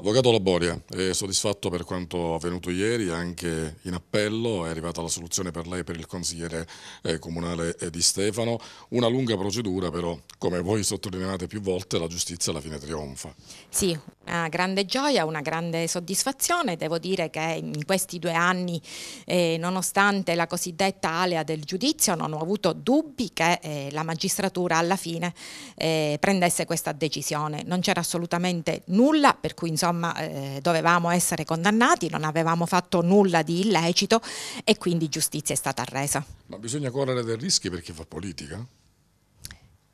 Avvocato Laboria, è soddisfatto per quanto avvenuto ieri, anche in appello è arrivata la soluzione per lei e per il consigliere eh, comunale eh, di Stefano, una lunga procedura però, come voi sottolineate più volte, la giustizia alla fine trionfa. Sì, una grande gioia, una grande soddisfazione, devo dire che in questi due anni, eh, nonostante la cosiddetta alea del giudizio, non ho avuto dubbi che eh, la magistratura alla fine prendesse questa decisione, non c'era assolutamente nulla per cui insomma insomma eh, dovevamo essere condannati, non avevamo fatto nulla di illecito e quindi giustizia è stata resa. Ma bisogna correre dei rischi perché fa politica?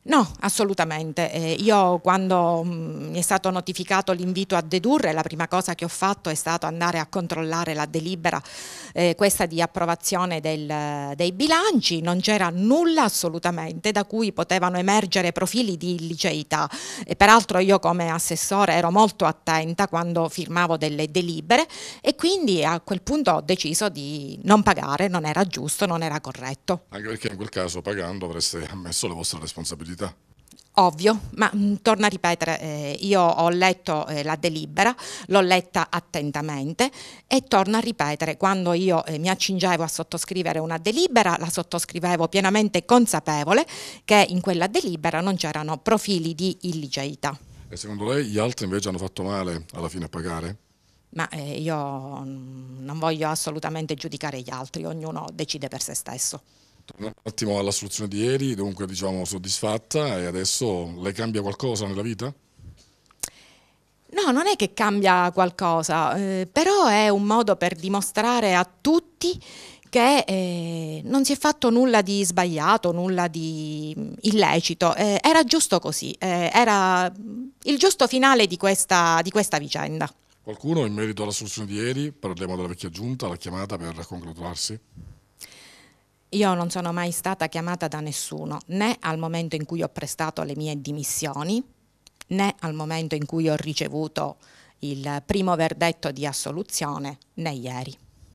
No, assolutamente. Eh, io quando mh, mm, mi è stato notificato l'invito a dedurre, la prima cosa che ho fatto è stato andare a controllare la delibera, eh, questa di approvazione del, dei bilanci, non c'era nulla assolutamente da cui potevano emergere profili di illiceità. E peraltro io come assessore ero molto attenta quando firmavo delle delibere e quindi a quel punto ho deciso di non pagare, non era giusto, non era corretto. Anche perché in quel caso pagando avreste ammesso le vostre responsabilità possibilità. Ovvio, ma mh, mm, torno a ripetere, eh, io ho letto eh, la delibera, l'ho letta attentamente e torno a ripetere, quando io eh, mi accingevo a sottoscrivere una delibera, la sottoscrivevo pienamente consapevole che in quella delibera non c'erano profili di illiceità. E secondo lei gli altri invece hanno fatto male alla fine a pagare? ma eh, io mm, non voglio assolutamente giudicare gli altri, ognuno decide per se stesso. Torniamo certo, un attimo alla soluzione di ieri, dunque diciamo soddisfatta e adesso le cambia qualcosa nella vita? No, non è che cambia qualcosa, eh, però è un modo per dimostrare a tutti che eh, non si è fatto nulla di sbagliato, nulla di illecito, eh, era giusto così, eh, era il giusto finale di questa, di questa vicenda. Qualcuno in merito alla soluzione di ieri, parliamo della vecchia giunta, l'ha chiamata per congratularsi? Io non sono mai stata chiamata da nessuno, né al momento in cui ho prestato le mie dimissioni, né al momento in cui ho ricevuto il primo verdetto di assoluzione, né ieri.